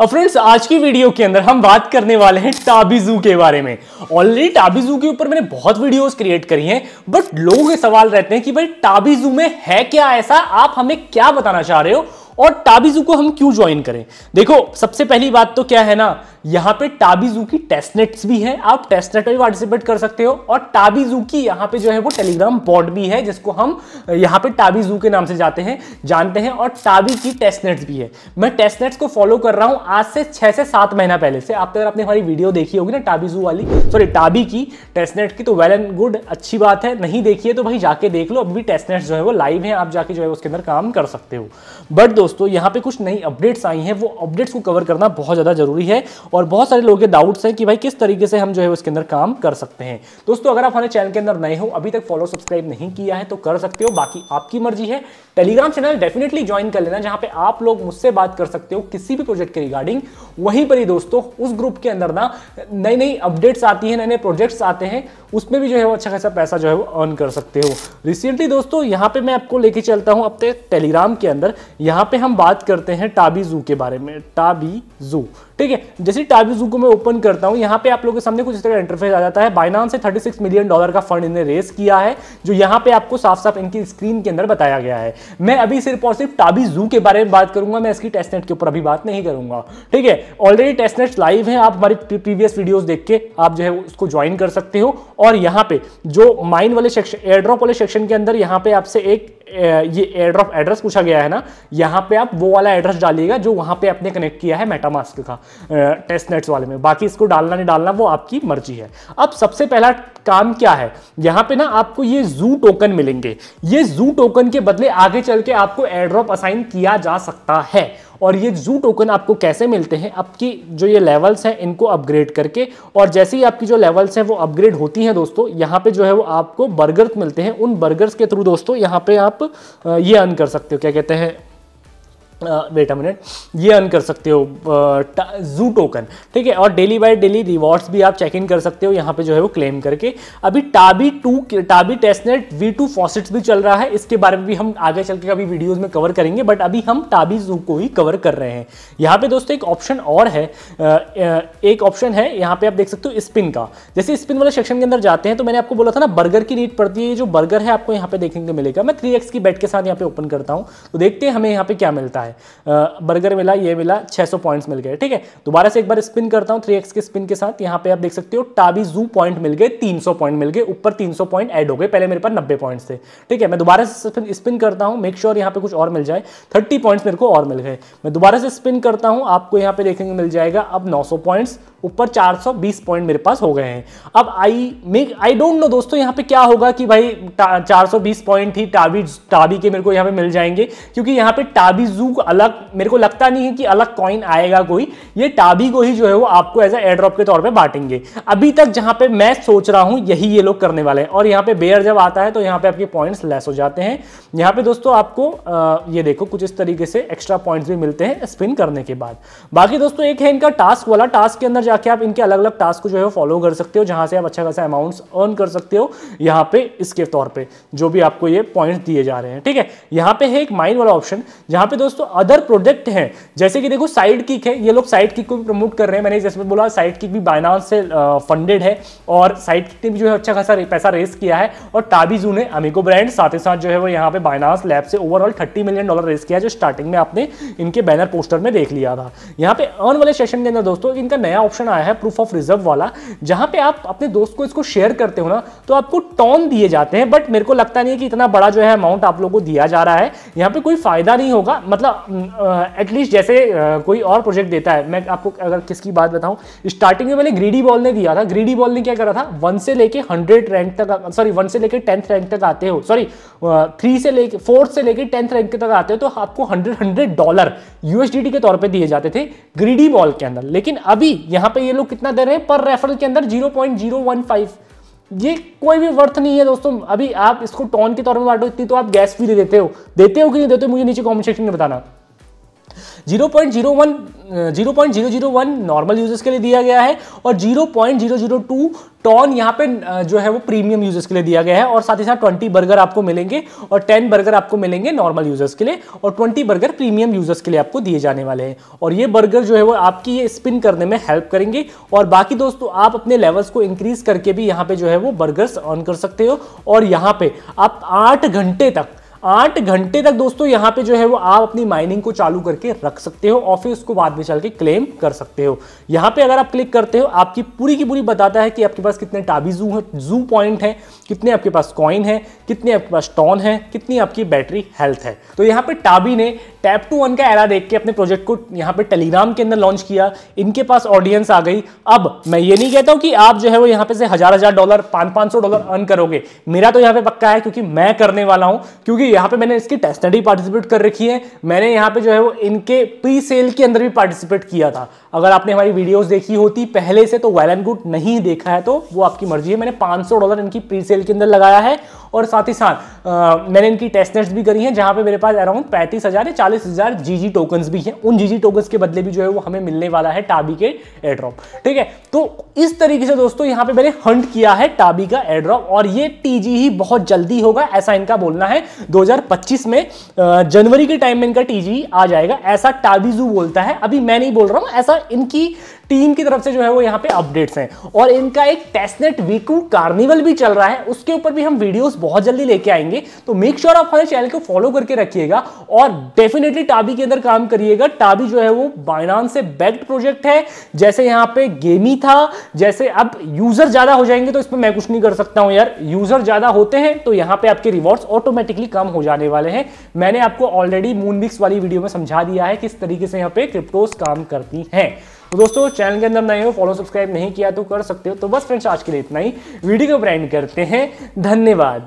और तो फ्रेंड्स आज की वीडियो के अंदर हम बात करने वाले हैं टाबीजू के बारे में ऑलरेडी टाबीजू के ऊपर मैंने बहुत वीडियोस क्रिएट करी हैं बट लोगों के सवाल रहते हैं कि भाई टाबीजू में है क्या ऐसा आप हमें क्या बताना चाह रहे हो और टाबीजू को हम क्यों ज्वाइन करें देखो सबसे पहली बात तो क्या है ना यहाँ पे टाबीजू की टेस्टनेट्स भी हैं आप टेस्टनेट भी पार्टिसिपेट कर सकते हो और टाबीजू की यहाँ पे जो है वो टेलीग्राम बॉट भी है जिसको हम यहाँ पे टाबीजू के नाम से जाते हैं जानते हैं और टाबी की टेस्टनेट्स भी है मैं टेस्टनेट्स को फॉलो कर रहा हूँ आज से छः से सात महीना पहले से आप तो अगर आपने हमारी वीडियो देखी होगी ना टाबीजू वाली सॉरी टाबी की टेस्टनेट की तो वेल एंड गुड अच्छी बात है नहीं देखी है तो भाई जाके देख लो अभी टेस्टनेट्स जो है वो लाइव है आप जाके जो है उसके अंदर काम कर सकते हो बट दोस्तों यहाँ पे कुछ नई अपडेट्स आई हैं वो अपडेट्स को कवर करना बहुत ज़्यादा जरूरी है और बहुत सारे लोगों के डाउट्स हैं कि भाई किस तरीके से हम जो है उसके अंदर काम कर सकते हैं दोस्तों अगर आप हमारे चैनल के अंदर नए हो अभी तक फॉलो सब्सक्राइब नहीं किया है तो कर सकते हो बाकी आपकी मर्जी है टेलीग्राम चैनल डेफिनेटली ज्वाइन कर लेना जहां पे आप लोग मुझसे बात कर सकते हो किसी भी प्रोजेक्ट के रिगार्डिंग वहीं पर ही दोस्तों उस ग्रुप के अंदर ना नई नई अपडेट्स आती है नए नए प्रोजेक्ट्स आते हैं उसमें भी जो है वो अच्छा खासा पैसा जो है वो अर्न कर सकते हो रिसेंटली दोस्तों यहाँ पे मैं आपको लेके चलता हूँ अपने टेलीग्राम के अंदर यहाँ पे हम बात करते हैं टाबी जू के बारे में टाबी जू ठीक है जैसे जू को मैं ओपन करता हूं यहां पे आप लोगों के सामने कुछ इस तरह इंटरफेस आ जाता है बाइनांस से 36 मिलियन डॉलर का फंड इन्हें रेस किया है जो यहां पे आपको साफ साफ इनकी स्क्रीन के अंदर बताया गया है मैं अभी सिर्फ और सिर्फ टाबी जू के बारे में बात करूंगा मैं इसकी टेस्टनेट के ऊपर अभी बात नहीं करूंगा ठीक है ऑलरेडी टेस्टनेट लाइव है आप हमारी प्रीवियस वीडियोज देख के आप जो है उसको ज्वाइन कर सकते हो और यहां पे जो माइन वाले सेक्शन एयरड्रॉप वाले सेक्शन के अंदर यहां पे आपसे एक ये एड्रॉप एड्रेस पूछा गया है ना यहाँ पे आप वो वाला एड्रेस डालिएगा जो वहाँ पे आपने कनेक्ट किया है मेटामास्क का टेस्ट नेट्स वाले में बाकी इसको डालना नहीं डालना वो आपकी मर्जी है अब सबसे पहला काम क्या है यहाँ पे ना आपको ये जू टोकन मिलेंगे ये जू टोकन के बदले आगे चल के आपको एड्रॉप असाइन किया जा सकता है और ये जू टोकन आपको कैसे मिलते हैं आपकी जो ये लेवल्स हैं इनको अपग्रेड करके और जैसे ही आपकी जो लेवल्स हैं वो अपग्रेड होती हैं दोस्तों यहाँ पे जो है वो आपको बर्गर्स मिलते हैं उन बर्गर्स के थ्रू दोस्तों यहाँ पे आप ये अर्न कर सकते हो क्या कहते हैं वेट अ मिनट ये अर्न कर सकते हो जू टोकन ठीक है और डेली बाय डेली रिवॉर्ड्स भी आप चेक इन कर सकते हो यहाँ पे जो है वो क्लेम करके अभी Tabi two Tabi testnet V two faucets भी चल रहा है इसके बारे में भी हम आगे चल के कभी वीडियोज में कवर करेंगे बट अभी हम टाबी जू को ही कवर कर रहे हैं यहाँ पे दोस्तों एक ऑप्शन और है एक ऑप्शन है यहाँ पे आप देख सकते हो स्पिन का जैसे स्पिन वाले सेक्शन के अंदर जाते हैं तो मैंने आपको बोला था ना बर्गर की नीट पड़ती है जो बर्गर है आपको यहाँ पे देखने को मिलेगा मैं थ्री की बेट के साथ यहाँ पे ओपन करता हूँ तो देखते हैं हमें यहाँ पे क्या मिलता है है बर्गर मिला ये मिला 600 पॉइंट्स मिल गए ठीक है दोबारा से एक बार स्पिन करता हूँ 3x के स्पिन के साथ यहाँ पे आप देख सकते हो टाबी जू पॉइंट मिल गए 300 पॉइंट मिल गए ऊपर 300 पॉइंट ऐड हो गए पहले मेरे पास नब्बे पॉइंट्स थे ठीक है मैं दोबारा से स्पिन करता हूँ मेक श्योर यहाँ पे कुछ और मिल जाए थर्टी पॉइंट्स मेरे को और मिल गए मैं दोबारा से स्पिन करता हूँ आपको यहाँ पे देखेंगे मिल जाएगा अब नौ पॉइंट्स ऊपर 420 पॉइंट मेरे पास हो गए हैं अब आई मे आई डोंट नो दोस्तों यहाँ पे क्या होगा कि भाई 420 पॉइंट ही टाबी टाबी के मेरे को यहाँ पे मिल जाएंगे क्योंकि यहाँ पे टाबी जू अलग मेरे को लगता नहीं है कि अलग कॉइन आएगा कोई ये टाबी को ही जो है वो आपको एज ए ड्रॉप के तौर पर बांटेंगे अभी तक जहाँ पे मैं सोच रहा हूँ यही ये लोग करने वाले हैं और यहाँ पे बेयर जब आता है तो यहाँ पे आपके पॉइंट्स लेस हो जाते हैं यहाँ पे दोस्तों आपको ये देखो कुछ इस तरीके से एक्स्ट्रा पॉइंट्स भी मिलते हैं स्पिन करने के बाद बाकी दोस्तों एक है इनका टास्क वाला टास्क के अंदर जाके आप इनके अलग अलग टास्क को जो है फॉलो कर सकते हो जहां से आप अच्छा खासा अमाउंट अर्न कर सकते हो यहाँ पे इसके तौर पर जो भी आपको ये पॉइंट दिए जा रहे हैं ठीक है यहाँ पे है एक माइंड वाला ऑप्शन जहां पे दोस्तों अदर प्रोडक्ट है जैसे कि देखो साइड किक है ये लोग साइड किक को भी प्रमोट कर रहे हैं मैंने जैसे बोला साइड किक भी बायनास से फंडेड है और साइड किक ने भी जो है अच्छा खासा पैसा रेस किया है और टाबीजू ने अमीको ब्रांड साथ ही साथ जो है वो यहाँ पे बायनास लैब से overall thirty million dollar raise किया जो स्टार्टिंग में आपने इनके बैनर पोस्टर में देख लिया था यहाँ पे अर्न वाले सेशन के अंदर दोस्तों इनका नया ऑप्शन ऑप्शन आया है प्रूफ ऑफ रिजर्व वाला जहां पे आप अपने दोस्त को इसको शेयर करते हो ना तो आपको टॉन दिए जाते हैं बट मेरे को लगता नहीं है कि इतना बड़ा जो है अमाउंट आप लोगों को दिया जा रहा है यहाँ पे कोई फायदा नहीं होगा मतलब एटलीस्ट जैसे कोई और प्रोजेक्ट देता है मैं आपको अगर किसकी बात बताऊं स्टार्टिंग में मैंने ग्रीडी बॉल ने दिया था ग्रीडी बॉल ने क्या करा था वन से लेके हंड्रेड रैंक तक सॉरी वन से लेकर टेंथ रैंक तक आते हो सॉरी थ्री से लेके फोर्थ से लेकर टेंथ रैंक तक आते हो तो आपको हंड्रेड हंड्रेड डॉलर यूएसडी के तौर पर दिए जाते थे ग्रीडी बॉल के अंदर लेकिन अभी यहां यहाँ पे ये लोग कितना दे रहे हैं पर रेफरल के अंदर 0.015 ये कोई भी वर्थ नहीं है दोस्तों अभी आप इसको टॉन के तौर पर बांटो इतनी तो आप गैस भी दे देते हो देते हो कि नहीं देते हो मुझे नीचे कॉमेंट सेक्शन में बताना zero point zero one normal users के लिए दिया गया है और zero point zero zero two TON यहाँ पे जो है वो प्रीमियम यूजर्स के लिए दिया गया है और साथ ही साथ ट्वेंटी बर्गर आपको मिलेंगे और टेन बर्गर आपको मिलेंगे नॉर्मल यूजर्स के लिए और ट्वेंटी बर्गर प्रीमियम यूजर्स के लिए आपको दिए जाने वाले हैं और ये बर्गर जो है वो आपकी ये स्पिन करने में हेल्प करेंगे और बाकी दोस्तों आप अपने लेवल्स को इंक्रीज करके भी यहाँ पे जो है वो बर्गर्स ऑन कर सकते हो और यहाँ पे आप आठ घंटे तक आठ घंटे तक दोस्तों यहाँ पे जो है वो आप अपनी माइनिंग को चालू करके रख सकते हो और फिर उसको बाद में चल के क्लेम कर सकते हो यहाँ पे अगर आप क्लिक करते हो आपकी पूरी की पूरी बताता है कि आपके पास कितने टाबी जू है जू पॉइंट है कितने आपके पास कॉइन है कितने आपके पास टॉन है कितनी आपकी बैटरी हेल्थ है तो यहाँ पे टाबी ने टैप टू वन का एरा देख के अपने प्रोजेक्ट को यहाँ पे टेलीग्राम के अंदर लॉन्च किया इनके पास ऑडियंस आ गई अब मैं ये नहीं कहता हूँ कि आप जो है वो यहाँ पे से हजार हजार डॉलर पाँच पाँच सौ डॉलर अर्न करोगे मेरा तो यहाँ पे पक्का है क्योंकि मैं करने वाला हूँ क्योंकि यहाँ पे मैंने इसकी टेस्ट स्टडी पार्टिसिपेट कर रखी है मैंने यहाँ पे जो है वो इनके प्री सेल के अंदर भी पार्टिसिपेट किया था अगर आपने हमारी वीडियोस देखी होती पहले से तो वेल एंड गुड नहीं देखा है तो वो आपकी मर्जी है मैंने 500 डॉलर इनकी प्री सेल के अंदर लगाया है और साथ ही साथ मैंने इनकी टेस्ट नेट्स भी करी हैं जहाँ पे मेरे पास अराउंड पैंतीस हज़ार या चालीस हज़ार जी जी टोकन्स भी हैं उन जी जी टोकन्स के बदले भी जो है वो हमें मिलने वाला है टाबी के एड्रॉप ठीक है तो इस तरीके से दोस्तों यहाँ पे मैंने हंट किया है टाबी का एड्रॉप और ये टीजी ही बहुत जल्दी होगा ऐसा इनका बोलना है दो 2025 में जनवरी के टाइम में इनका टीजी आ जाएगा ऐसा टाबीजू बोलता है अभी मैं नहीं बोल रहा हूं ऐसा इनकी टीम की तरफ से जो है वो यहाँ पे अपडेट्स हैं और इनका एक टेस्टनेट वीकू कार्निवल भी चल रहा है उसके ऊपर भी हम वीडियोस बहुत जल्दी लेके आएंगे तो मेक श्योर sure आप हमारे चैनल को फॉलो करके रखिएगा और डेफिनेटली टाबी के अंदर काम करिएगा टाबी जो है वो बाइनान से बैक्ड प्रोजेक्ट है जैसे यहाँ पे गेमी था जैसे अब यूजर ज्यादा हो जाएंगे तो इसमें मैं कुछ नहीं कर सकता हूँ यार यूजर ज्यादा होते हैं तो यहाँ पे आपके रिवॉर्ड्स ऑटोमेटिकली कम हो जाने वाले हैं मैंने आपको ऑलरेडी मूनबिक्स वाली वीडियो में समझा दिया है किस तरीके से यहाँ पे क्रिप्टोस काम करती हैं तो दोस्तों चैनल के अंदर नए हो फॉलो सब्सक्राइब नहीं किया तो कर सकते हो तो बस फ्रेंड्स आज के लिए इतना ही वीडियो को ब्रांड करते हैं धन्यवाद